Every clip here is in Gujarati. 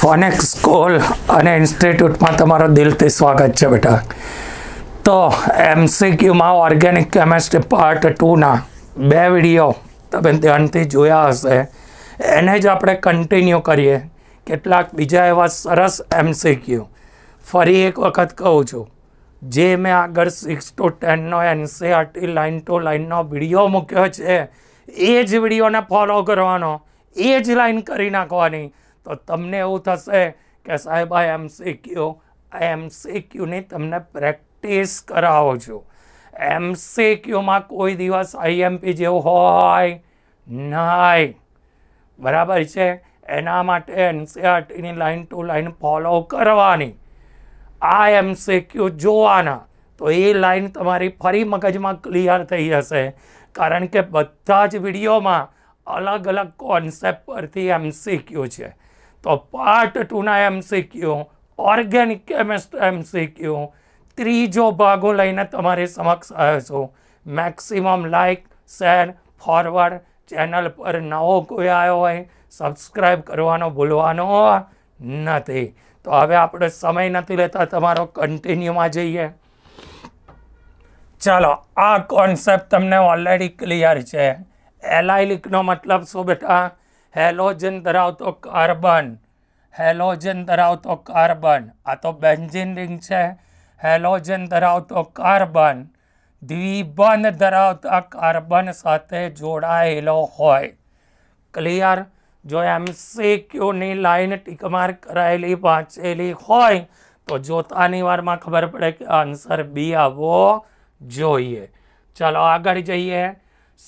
ફોનેક્સ સ્કૂલ અને ઇન્સ્ટિટ્યૂટમાં તમારો દિલથી સ્વાગત છે બેટા તો એમસીક્યુમાં ઓર્ગેનિક કેમેસ્ટ્રી પાર્ટ ટુના બે વિડીયો તમે ધ્યાનથી જોયા હશે એને જ આપણે કન્ટિન્યુ કરીએ કેટલાક બીજા એવા સરસ એમસીક્યુ ફરી એક વખત કહું છું જે મેં આગળ સિક્સ ટુ ટેનનો એનસીઆરટી લાઇન ટુ લાઇનનો વિડીયો મૂક્યો છે એ જ વિડીયોને ફોલો કરવાનો એ જ લાઇન કરી નાખવાની તો તમને એવું થશે કે સાહેબ આ એમસીક્યુ આ ક્યુની તમને પ્રેક્ટિસ કરાવો છો એમ સી ક્યુમાં કોઈ દિવસ આઈએમપી જેવું હોય નહીં બરાબર છે એના માટે એનસીઆરટીની e line two line follow કરવાની આ એમ સી ક્યુ જોવાના તો એ લાઈન તમારી ફરી મગજમાં ક્લિયર થઈ જશે કારણ કે બધા જ વિડીયોમાં અલગ અલગ કોન્સેપ્ટ પરથી એમ સી ક્યુ છે તો પાર્ટ ટુના એમસીક્યુ ઓર્ગેનિક કેમિસ્ટ્રી એમસીક્યુ ત્રીજો ભાગો લઈને તમારી સમક્ષ આવ્યો છું maximum like share forward channel પર નવો કોઈ આવ્યો હોય સબસ્ક્રાઈબ કરવાનો ભૂલવાનો નથી તો હવે આપણે સમય નથી લેતા તમારો કન્ટિન્યુમાં જઈએ ચાલો આ કોન્સેપ્ટ તમને ઓલરેડી ક્લિયર છે એલાઇલિકનો મતલબ શું બેટા હેલોજન ધરાવતો કાર્બન હેલોજન ધરાવતો કાર્બન આ તો બેન્ઝિન રિંગ છે હેલોજન ધરાવતો કાર્બન દ્વિબંધ ધરાવતા કાર્બન સાથે જોડાયેલો હોય ક્લિયર જો એમ સી ક્યુની લાઈન ટીકમાર કરાયેલી વાંચેલી હોય તો જોતાની વારમાં ખબર પડે કે આન્સર બી આવવો જોઈએ ચાલો આગળ જઈએ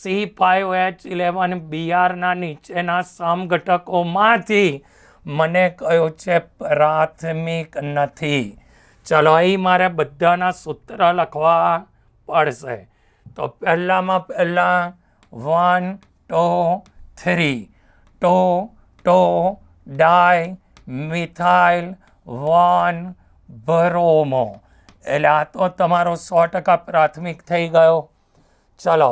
સી ફાઇવ એચ ઇલેવન બીઆરના નીચેના સમઘટકોમાંથી મને કયો છે પ્રાથમિક નથી ચલો અહીં મારે બધાના સૂત્ર લખવા પડશે તો પહેલામાં પહેલાં one two three two two di methyl one bromo એટલે આ તો તમારો સો ટકા પ્રાથમિક થઈ ગયો ચલો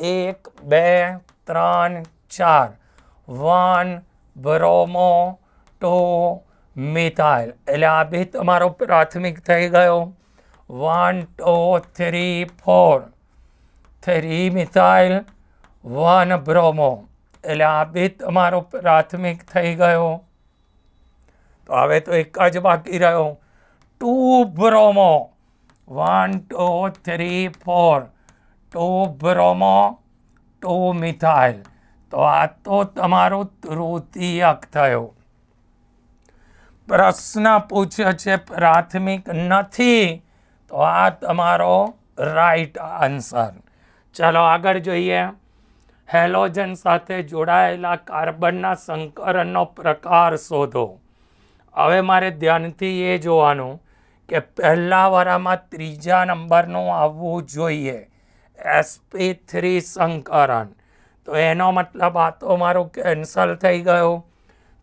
એક બે ત્રણ ચાર વન બ્રોમો ટુ મિથાઇલ એટલે આ બી તમારો પ્રાથમિક થઈ ગયો one two three four three methyl one bromo એટલે આ બી તમારો પ્રાથમિક થઈ ગયો તો હવે તો એક જ બાકી રહ્યો two bromo one two three four two bromo two methyl તો આ તો તમારો તૃતીયક થયો પ્રશ્ન પૂછ્યો છે પ્રાથમિક નથી તો આ તમારો રાઈટ આન્સર ચલો આગળ જોઈએ હેલોજન સાથે જોડાયેલા કાર્બનના સંકરણનો પ્રકાર શોધો હવે મારે ધ્યાનથી એ જોવાનું કે પહેલા વારામાં ત્રીજા નંબરનું આવવું જોઈએ એસપી થ્રી સંકરણ તો એનો મતલબ આ તો મારું કેન્સલ થઈ ગયું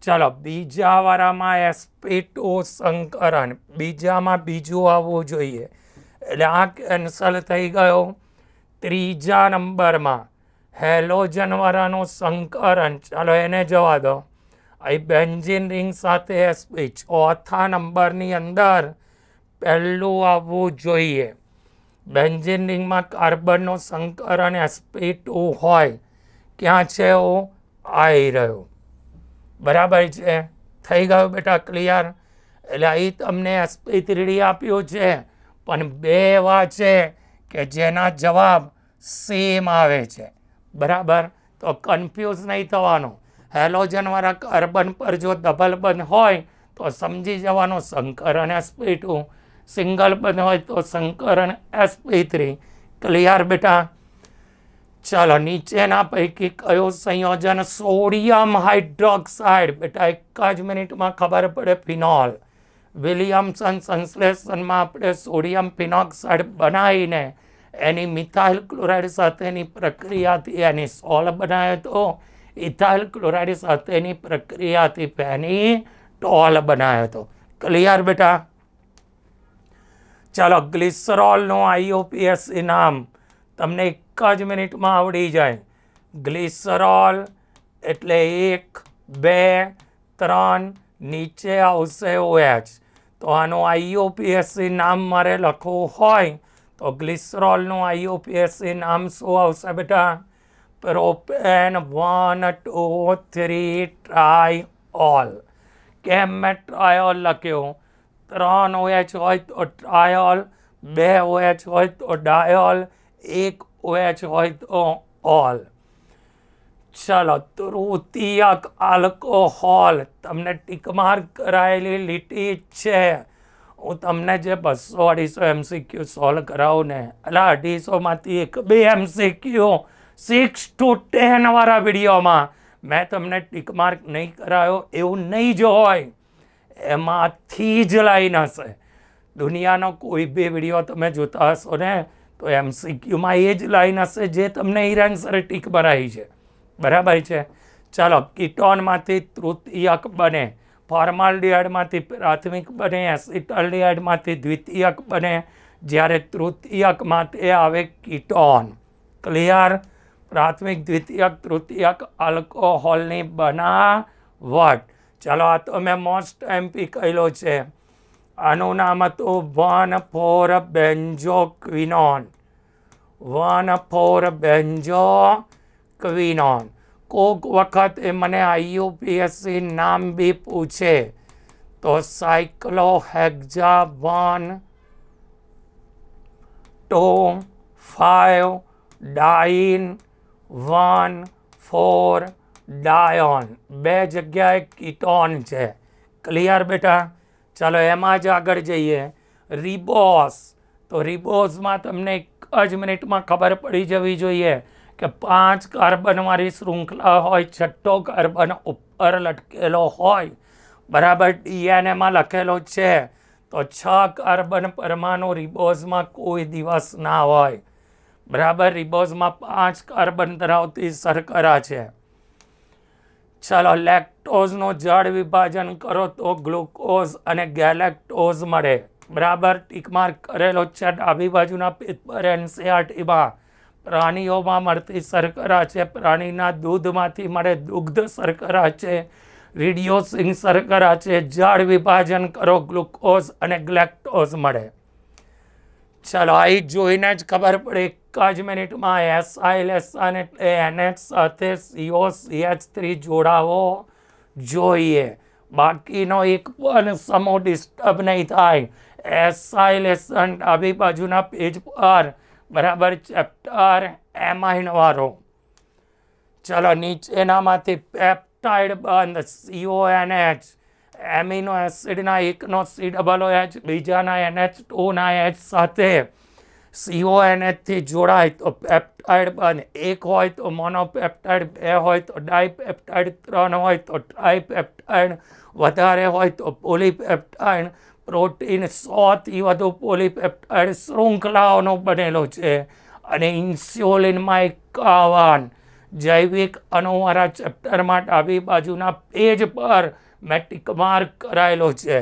ચલો બીજાવાળામાં એસપી ટુ સંકરણ બીજામાં બીજું આવવું જોઈએ એટલે આ કેન્સલ થઈ ગયો ત્રીજા નંબરમાં હેલોજનવાળાનું સંકરણ ચાલો એને જવા દો અહીં બેન્જિન રિંગ સાથે એસપી ચોથા નંબરની અંદર પહેલું આવવું જોઈએ બેન્ઝિનિંગમાં કાર્બનનો સંકરણ એસપી ટુ હોય ક્યાં છે એવું આવી રહ્યો બરાબર છે થઈ ગયો બેટા ક્લિયર એટલે અહીં તમને એસપી થ્રીડી આપ્યું છે પણ બે એવા છે કે જેના જવાબ સેમ આવે છે બરાબર તો કન્ફ્યુઝ નહીં થવાનું હેલોજનવાળા કાર્બન પર જો ડબલ બંધ હોય તો સમજી જવાનો અને એસપી ટુ સિંગલ બન હોય તો સંકરણ એસપી થ્રી ક્લિયર બેટા ચાલો નીચેના પૈકી કયો સંયોજન સોડિયમ હાઇડ્રોક્સાઇડ બેટા એક જ મિનિટમાં ખબર પડે ફિનોલ વિલિયમસન સંશ્લેષણમાં આપણે સોડિયમ ફિનોક્સાઇડ બનાવીને એની મિથાઇલ ક્લોરાઇડ સાથેની પ્રક્રિયાથી એની સોલ બનાવ્યો તો ઇથાઇલ ક્લોરાઇડ સાથેની પ્રક્રિયાથી એની ટોલ બનાવ્યો હતો ક્લિયર બેટા ચાલો ગ્લિસરોલનું આઈઓપીએસ ઇનામ તમને એક જ મિનિટમાં આવડી જાય ગ્લિસરોલ એટલે એક બે ત્રણ નીચે આવશે ઓએચ તો આનું આઈઓપીએસસી નામ મારે લખવું હોય તો ગ્લિસરોલનું આઈઓપીએસસી નામ શું આવશે બેટા propane one two three triol કેમ મેં ટ્રાય ઓલ લખ્યું ત્રણ ઓએચ હોય તો ટ્રાયલ બે ઓએચ હોય તો ડાયોલ એક ઓએચ હોય તો ઓલ ચલો તૃતીયક આલ્કોહોલ તમને ટીકમાર્ક કરાયેલી લીટી છે હું તમને જે બસો અઢીસો એમસીક્યુ સોલ્વ કરાવું ને એટલે અઢીસોમાંથી એક બે એમસીક્યુ સિક્સ ટુ ટેનવાળા વિડીયોમાં મેં તમને ટીકમાર્ક નહીં કરાયો એવું નહીં જ હોય એમાંથી જ લાઈન હશે દુનિયાનો કોઈ બે વિડીયો તમે જોતા હશો ને તો એમસીક્યુમાં એ જ લાઈન હશે જે તમને ઈરાન સરે ટીક ભરાઈ છે બરાબર છે ચાલો કિટોનમાંથી તૃતીયક બને ફોર્માલડીહાઇડમાંથી પ્રાથમિક બને એસિટલડીહાઇડમાંથી દ્વિતીયક બને જ્યારે તૃતીયક માટે આવે કિટોન ક્લિયર પ્રાથમિક દ્વિતીયક તૃતીયક આલ્કોહોલની બનાવટ ચલો આ તો મેં મોસ્ટ એમપી કહેલો છે આનું નામ હતું one four benzo quinone one four benzo quinone કોક વખત એ મને આઈયુપીએસસી નામ બી પૂછે તો cyclo hexa one two five diene one four dione બે જગ્યાએ કિટોન છે ક્લિયર બેટા ચાલો એમાં જ આગળ જઈએ રિબોસ તો રિબોસમાં તમને એક જ મિનિટમાં ખબર પડી જવી જોઈએ કે પાંચ કાર્બનવાળી શૃંખલા હોય છઠ્ઠો કાર્બન ઉપર લટકેલો હોય બરાબર ડીએનએમાં લખેલો છે તો છ કાર્બન પરમાણુ રિબોઝમાં કોઈ દિવસ ના હોય બરાબર રિબોઝમાં પાંચ કાર્બન ધરાવતી સરકરા છે ચાલો લેક્ટોઝનું જળ વિભાજન કરો તો ગ્લુકોઝ અને ગેલેક્ટોઝ મળે બરાબર ટીકમાર્ક કરેલો છે ડાબી બાજુના પેપર એનસીઆરટીમાં પ્રાણીઓમાં મળતી શર્કરા છે પ્રાણીના દૂધમાંથી મળે દુગ્ધ શર્કરા છે રેડિયોસિંગ શર્કરા છે જળ વિભાજન કરો ગ્લુકોઝ અને ગ્લેક્ટોઝ મળે ચાલો આ જોઈને જ ખબર પડે એક જ મિનિટમાં એસ એસઆઈલેસન એટલે એનએચ સાથે સીઓ સીએચ થ્રી જોડાવો જોઈએ બાકીનો એક પણ સમો ડિસ્ટર્બ નહીં થાય એસ એસઆઈલેસન ડાબી બાજુના પેજ પર બરાબર ચેપ્ટર એમ એમાઇનવાળો ચાલો નીચેનામાંથી પેપ્ટાઇડ બંધ સીઓ એનએચ એમિનો એસિડના એકનો સી ડબલ એચ બીજાના એનએચ ટુના એચ સાથે સીઓ એનએચથી જોડાય તો પેપ્ટાઇડ બને એક હોય તો મોનોપેપ્ટાઇડ બે હોય તો ડાયપેપ્ટાઇડ ત્રણ હોય તો ટ્રાયપેપ્ટાઇડ વધારે હોય તો પોલીપેપ્ટાઇડ પ્રોટીન સોથી વધુ પોલીપેપ્ટાઇડ શૃંખલાઓનો બનેલો છે અને ઇન્સ્યુલિનમાં એકાવન જૈવિક અણુવાળા ચેપ્ટરમાં ડાબી બાજુના પેજ પર મેં માર્ક કરાયેલો છે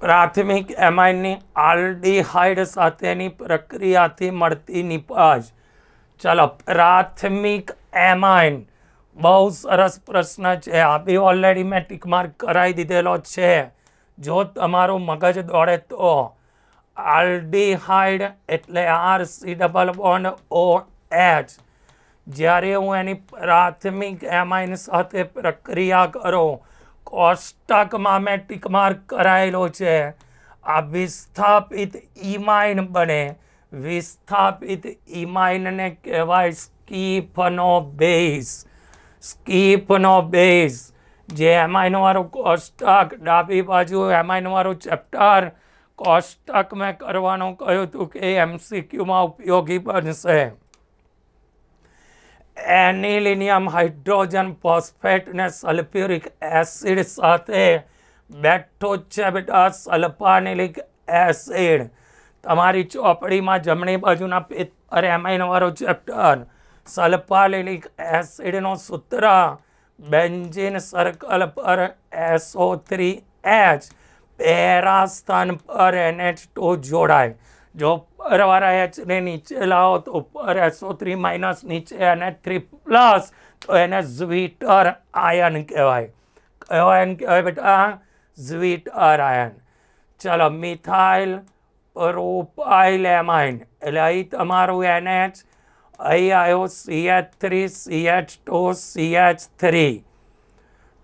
પ્રાથમિક એમાઇનની આલ્ડીહાઇડ સાથેની પ્રક્રિયાથી મળતી નિપાજ ચાલો પ્રાથમિક એમાઇન બહુ સરસ પ્રશ્ન છે આ બી ઓલરેડી મેં ટીક માર્ક કરાવી દીધેલો છે જો તમારું મગજ દોડે તો આલ્ડીહાઇડ એટલે R C double bond O H જ્યારે હું એની પ્રાથમિક એમાં સાથે પ્રક્રિયા કરો કોષ્ટકમાં મેં ટીકમાર્ક કરાયેલો છે આ વિસ્થાપિત ઇમાઇન e બને વિસ્થાપિત ઇમાઇનને e કહેવાય સ્કીપનો બેઝ સ્કીપનો બેઝ જે એમાઇનવાળો કોષ્ટક ડાબી બાજુ એમાઇનવાળો ચેપ્ટર કોષ્ટક મેં કરવાનું કહ્યું હતું કે એમસીક્યુમાં ઉપયોગી બનશે એનિલિનિયમ હાઇડ્રોજન ફોસ્ફેટ ને સલ્ફ્યુરિક એસિડ સાથે બેઠો છે બેટા સલ્ફાનિલિક એસિડ તમારી ચોપડીમાં જમણી બાજુના પેપર એમાઇનવાળો ચેપ્ટર સલ્ફાનિલિક એસિડનો સૂત્ર બેન્જિન સર્કલ પર એસઓ થ્રી એચ પહેરા સ્થાન પર એનએચ ટુ જોડાય જો અરવાર એચને નીચે લાવો તો એસો થ્રી માઇનસ નીચે અને થ્રી પ્લસ તો એને ઝ્વિટર આયન કહેવાય કયો આયન કહેવાય બેટા ઝ્વિટર આયન ચાલો મિથાઇલ પ્રોપાઇલ એમાઇન એટલે અહીં તમારું એનએચ અહીં આવ્યો CH three CH two CH three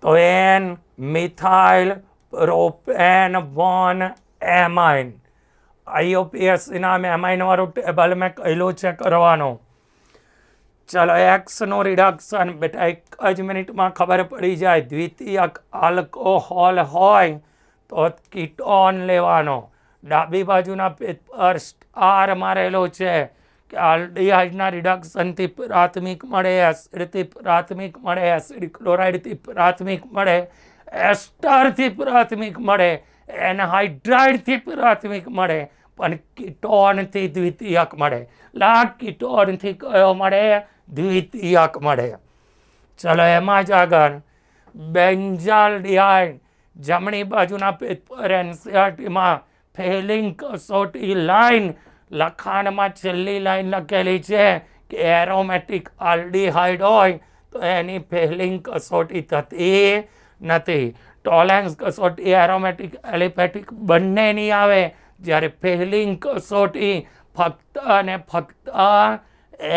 તો N methyl propane one amine IUPAC એના એમાઇનવાળો ટેબલ મેં કહેલો છે કરવાનો ચાલો એક્સનું રિડક્શન બેટા એક જ મિનિટમાં ખબર પડી જાય દ્વિતીય આલ્કોહોલ હોય તો કીટોન લેવાનો ડાબી બાજુના પેપર સ્ટાર મારેલો છે કે આલ્ડીહાઇડના રિડક્શનથી પ્રાથમિક મળે એસિડથી પ્રાથમિક મળે એસિડ ક્લોરાઇડથી પ્રાથમિક મળે એસ્ટરથી પ્રાથમિક મળે એનહાઇડ્રાઇડથી પ્રાથમિક મળે અને ટોનંતે દ્વિતીયક માડે લાકિટ ઓરનથી ક માડે દ્વિતીયક માડે ચલાય મા જગન બેન્ઝાલ ડાયન જમણી બાજુના રેનસાર્ટ માં ફહેલિંગ સોર્ટિ લાઇન લખાણ માં ચલ્લી લાઇન લખેલી છે કે એરોમેટિક આલ્ડીહાઇડ ઓઇલ તો એની ફહેલિંગ સોર્ટિ થત એ નતે ટોલેક્સ સોર્ટ એરોમેટિક એલિપેટીક બનને ની આવે જ્યારે પહેલી કસોટી ફક્ત અને ફક્ત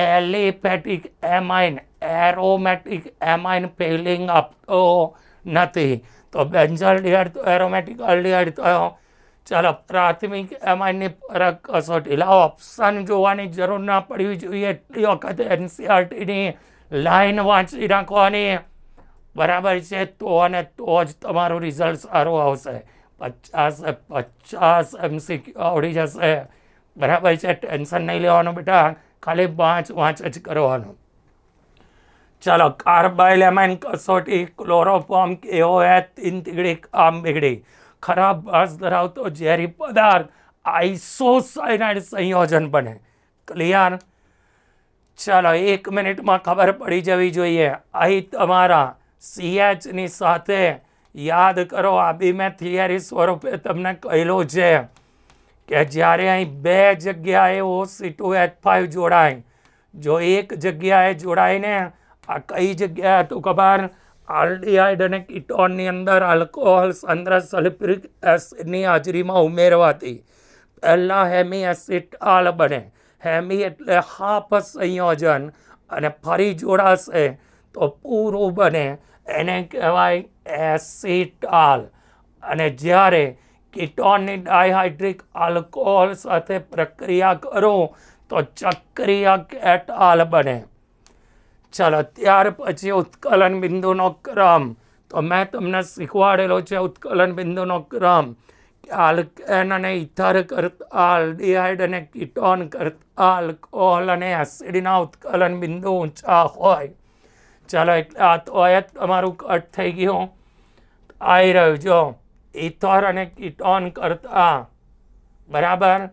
aliphatic amine aromatic amine Fehling આપતો નથી તો બેન્ઝલ ડિયર તો એરોમેટિક અલડિહાડ થયો ચાલો પ્રાથમિક એમાઇનની ફરક કસોટી લાવો ઓપ્શન જોવાની જરૂર ના પડવી જોઈએ એટલી વખત એનસીઆરટીની લાઈન વાંચી રાખવાની બરાબર છે તો અને તો જ તમારું રિઝલ્ટ સારું આવશે પચાસ પચાસ એમસીક્યુ આવડી જશે બરાબર છે ટેન્શન નહીં લેવાનું બેટા ખાલી પાંચ વાંચ જ કરવાનું ચાલો કાર્બાઇલેમાઇન કસોટી ક્લોરોફોર્મ કેવો એ તીન તીગડી કામ બીગડી ખરાબ વાસ ધરાવતો ઝેરી પદાર્થ આઈસોસાયનાઇડ સંયોજન બને ક્લિયર ચાલો એક મિનિટમાં ખબર પડી જવી જોઈએ અહીં તમારા સીએચની સાથે યાદ કરો આ મેં થિયરી સ્વરૂપે તમને કહેલો છે કે જ્યારે અહીં બે જગ્યાએ O C two H five જોડાય જો એક જગ્યાએ જોડાઈને આ કઈ જગ્યાએ હતું ખબર આલ્ડીહાઇડ અને કિટોનની અંદર આલ્કોહોલ સંદ્ર સલ્ફ્યુરિક એસિડની હાજરીમાં ઉમેરવાથી પહેલાં હેમી એસિટાલ બને હેમી એટલે હાફ સંયોજન અને ફરી જોડાશે તો પૂરું બને એને કહેવાય એસિટાલ અને જ્યારે કીટોનની ડાયહાઇડ્રિક આલ્કોહોલ સાથે પ્રક્રિયા કરું તો ચક્રીય કેટાલ બને ચાલો ત્યાર પછી ઉત્કલન બિંદુનો ક્રમ તો મેં તમને શીખવાડેલો છે ઉત્કલન બિંદુનો ક્રમ કે આલ્કેન અને ઇથર કરતા આલ્ડિહાઇડ અને કીટોન કરતા આલ્કોહોલ અને એસિડના ઉત્કલન બિંદુ ઊંચા હોય ચાલો એટલે આ તો એ તમારું કટ થઈ ગયું આવી રહ્યું જો ઇથોર અને કિટોન કરતા બરાબર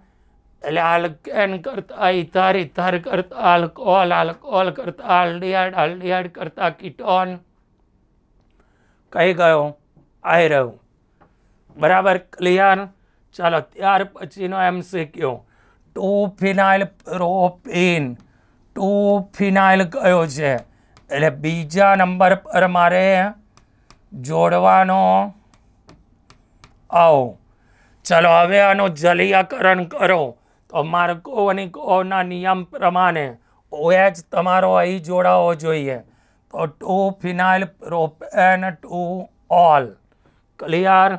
એટલે આલ્કેન કરતા ઇથર ઇથર કરતા આલ્કોહોલ આલ્કોહોલ કરતા આલ્ડિહાઇડ આલ્ડિહાઇડ કરતા કીટોન કહી ગયો આવી રહ્યું બરાબર ક્લિયર ચાલો ત્યાર પછીનો એમ MCQ two phenyl propene two phenyl કયો છે એટલે બીજા નંબર પર મારે જોડવાનો આવો ચલો હવે આનું જલીયકરણ કરો તો માર્કો અને કોના નિયમ પ્રમાણે ઓએચ તમારો અહીં જોડાવો જોઈએ તો two phenyl propane two ol clear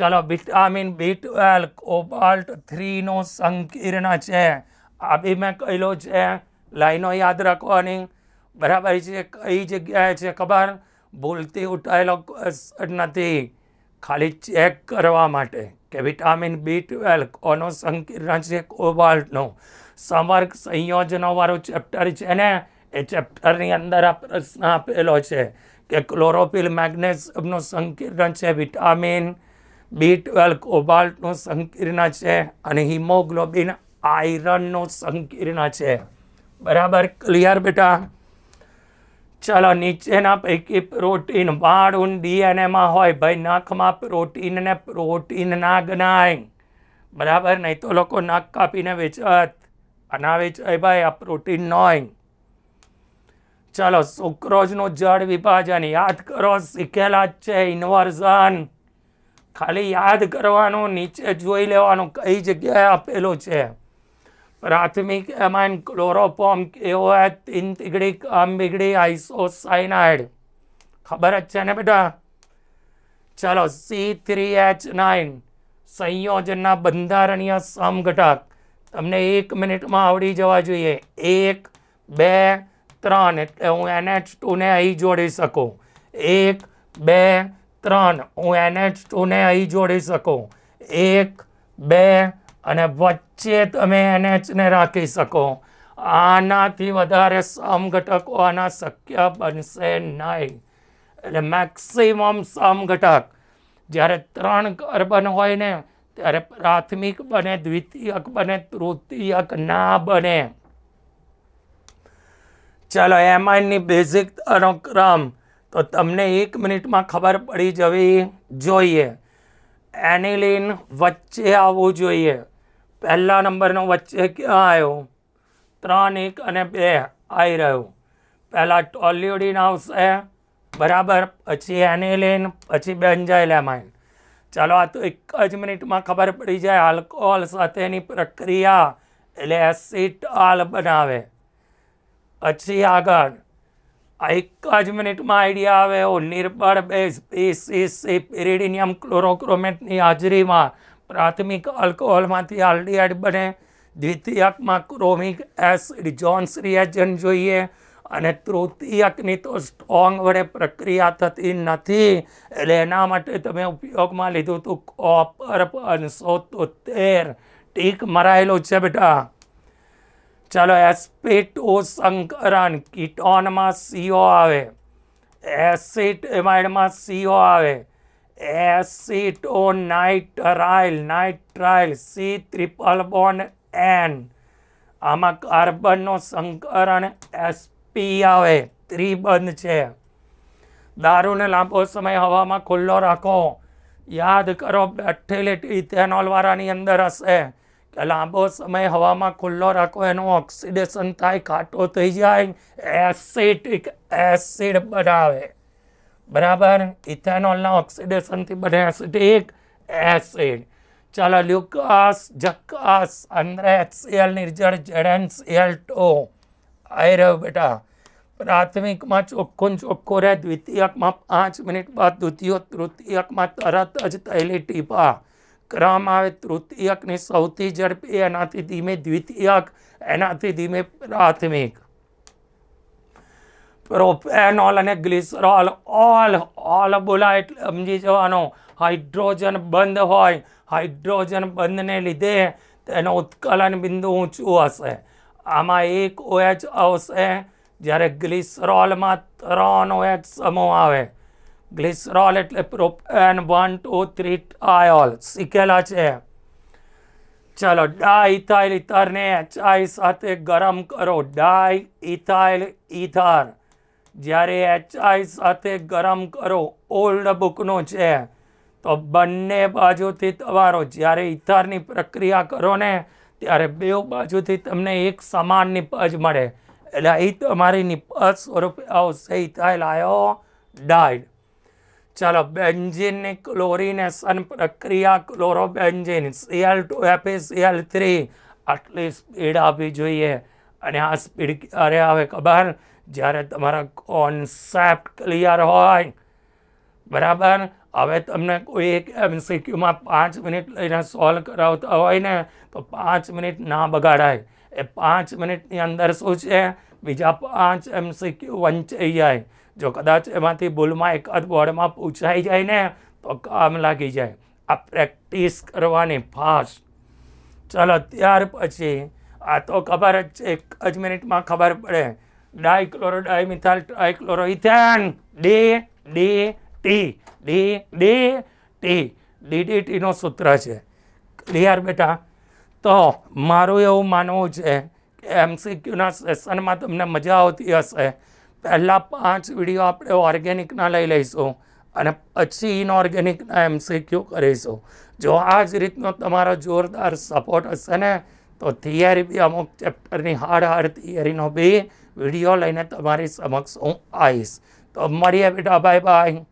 ચલો વિટામિન બી ટ્વેલ્વ કોબાલ્ટ થ્રીનો સંકીર્ણ છે આ બી મેં કહેલો છે લાઈનો યાદ રાખવાની બરાબર છે કઈ જગ્યાએ છે ખબર ભૂલથી ઉઠાયેલો નથી ખાલી ચેક કરવા માટે કે વિટામિન બી ટ્વેલ્વ કોનો સંકીર્ણ છે કોબાલ્ટનો સંવર્ગ સંયોજનોવાળું ચેપ્ટર છે ને એ ચેપ્ટરની અંદર આ પ્રશ્ન આપેલો છે કે ક્લોરોફિલ મેગ્નેશિયમનું સંકીર્ણ છે વિટામિન બી ટ્વેલ્વ કોબાલ્ટનું સંકીર્ણ છે અને હિમોગ્લોબિન આયરનનું સંકીર્ણ છે બરાબર ક્લિયર બેટા ચલો નીચેના પૈકી પ્રોટીન વાળું ડીએનએમાં હોય ભાઈ નખમાં પ્રોટીનને પ્રોટીન ના ગણાય બરાબર નહીં તો લોકો નખ કાપીને વેચત આના વેચાય ભાઈ આ પ્રોટીન નોય ચલો સુક્રોજનું જળ વિભાજન યાદ કરો શીખેલા જ છે ઇન્વર્ઝન ખાલી યાદ કરવાનું નીચે જોઈ લેવાનું કઈ જગ્યાએ આપેલું છે प्राथमिक एमाइन ક્લોરોફોર્મ એઓએચ ઇન્ટિગ્રિક આમ્બિગ્રી આઇસોસાયનાઇડ ખબર જ છે ને બેટા ચાલો સી થ્રી એચ નાઇન સંયોજનના બંધારણીય સમઘટક તમને એક મિનિટમાં આવડી જવા જોઈએ એક બે ત્રણ એટલે હું એનએચ ટુને અહીં જોડી શકું એક બે ત્રણ હું એનએચ ટુને અહીં જોડી શકું એક બે અને વચ્ચે તમે એને રાખી શકો આનાથી વધારે સમઘટકો આના શક્ય બનશે નહીં એટલે મેક્સિમમ સમઘટક જ્યારે ત્રણ કાર્બન હોય ને ત્યારે પ્રાથમિક બને દ્વિતીયક બને તૃતીયક ના બને ચાલો એમઆઈની બેઝિક તનો ક્રમ તો તમને એક મિનિટમાં ખબર પડી જવી જોઈએ એનિલિન વચ્ચે આવવું જોઈએ પહેલા નંબરનો વચ્ચે ક્યાં આવ્યો ત્રણ એક અને બે આવી રહ્યો પહેલાં ટોલિયોડિન આવશે બરાબર પછી એનિલિન પછી બેન્જાઇલેમાઇન ચાલો આ તો એક જ મિનિટમાં ખબર પડી જાય આલ્કોહોલ સાથેની પ્રક્રિયા એટલે એસિટાલ બનાવે પછી આગળ આ એક જ મિનિટમાં આઈડિયા આવે એવો નિર્બળ base P C C pyridinium ક્લોરોક્રોમેટની હાજરીમાં પ્રાથમિક આલ્કોહોલમાંથી આલ્ડીહાઇડ બને દ્વિતીયકમાં ક્રોમિક એસિડ જોન્સ રિએજન્ટ જોઈએ અને તૃતીયકની તો સ્ટ્રોંગ વડે પ્રક્રિયા થતી નથી એટલે એના માટે તમે ઉપયોગમાં લીધું હતું કોપર પાંચસો તોતેર ટીક મરાયેલો છે બેટા ચાલો એસ્પેટો સંકરણ કિટોનમાં સીઓ આવે એસિડ એમાઇડમાં સીઓ આવે aceto nitrile nitrile C triple bond N આમાં કાર્બનનો સંકરણ એસપી આવે ત્રિબંધ છે દારૂને લાંબો સમય હવામાં ખુલ્લો રાખો યાદ કરો બેઠેલી ઇથેનોલવાળાની અંદર હશે કે લાંબો સમય હવામાં ખુલ્લો રાખો એનું ઓક્સિડેશન થાય ખાટો થઈ જાય એસિટિક એસિડ બનાવે બરાબર ઇથેનોલના ઓક્સિડેશનથી બને એસિડિક એસિડ ચાલો લ્યુકસ જકસ અંદર એચસીએલ નિર્જળ જેડેન્સીએલ ટો આવી રહ્યો બેટા પ્રાથમિકમાં ચોખ્ખું ચોખ્ખું રહે દ્વિતીયકમાં પાંચ મિનિટ બાદ દ્વિતીય તૃતીયકમાં તરત જ થયેલી ટીપા ક્રમ આવે તૃતીયકની સૌથી ઝડપી એનાથી ધીમે દ્વિતીયક એનાથી ધીમે પ્રાથમિક પ્રોપેનોલ અને ગ્લિસરોલ ઓલ ઓલ બોલાય સમજી જવાનો હાઇડ્રોજન બંધ હોય હાઇડ્રોજન બંધને લીધે તેનો ઉત્કલન બિંદુ ઊંચું હશે આમાં એક ઓએચ OH આવશે જ્યારે ગ્લિસરોલમાં ત્રણ ઓએચ OH સમૂહ આવે ગ્લિસરોલ એટલે પ્રોપેન વન ટુ થ્રી આયોલ શીખેલા છે ચાલો ડાય ઇથાઇલ ઇથરને એચઆઈ સાથે ગરમ કરો ડાય ઇથાઇલ ઇથર જ્યારે એચઆઈ સાથે ગરમ કરો ઓલ્ડ બુકનો છે તો બંને બાજુથી તમારો જ્યારે ઇથારની પ્રક્રિયા કરો ને ત્યારે બે બાજુથી તમને એક સમાન નિપજ મળે એટલે એ તમારી નિપજ સ્વરૂપે આવશે ઇથાઇલ આયો ડાયડ ચાલો બેન્જિનની ક્લોરિનેશન પ્રક્રિયા ક્લોરોબેન્ઝિન સીએલ ટુ એપી સીએલ થ્રી આટલી સ્પીડ આપવી જોઈએ અને આ સ્પીડ ક્યારે આવે ખબર જ્યારે તમારા કોન્સેપ્ટ ક્લિયર હોય બરાબર હવે તમને કોઈ એક એમસીક્યુમાં પાંચ મિનિટ લઈને સોલ્વ કરાવતા હોય ને તો પાંચ મિનિટ ના બગાડાય એ પાંચ મિનિટની અંદર શું છે બીજા પાંચ એમસીક્યુ વંચાઈ જાય જો કદાચ એમાંથી ભૂલમાં એકાદ બોર્ડમાં પૂછાઈ જાય ને તો કામ લાગી જાય આ પ્રેક્ટિસ કરવાની ફાસ્ટ ચાલો ત્યાર પછી આ તો ખબર જ છે એક જ મિનિટમાં ખબર પડે dichloro dimethyl trichloro ethane D D T D D T ડીડીટીનો સૂત્ર છે ક્લિયર બેટા તો મારું એવું માનવું છે કે એમસીક્યુના સેશનમાં તમને મજા આવતી હશે પહેલાં પાંચ વિડીયો આપણે ઓર્ગેનિકના લઈ લઈશું અને પછી ઇનઓર્ગેનિકના એમસીક્યુ કરીશું જો આ જ રીતનો તમારો જોરદાર સપોર્ટ હશે ને તો થિયરી બી અમુક ચેપ્ટરની હાર્ડ હાર્ડ થિયરીનો બી વિડીયો લઈને તમારી સમક્ષ હું આવીશ તો મળીએ બેટા બાય બાય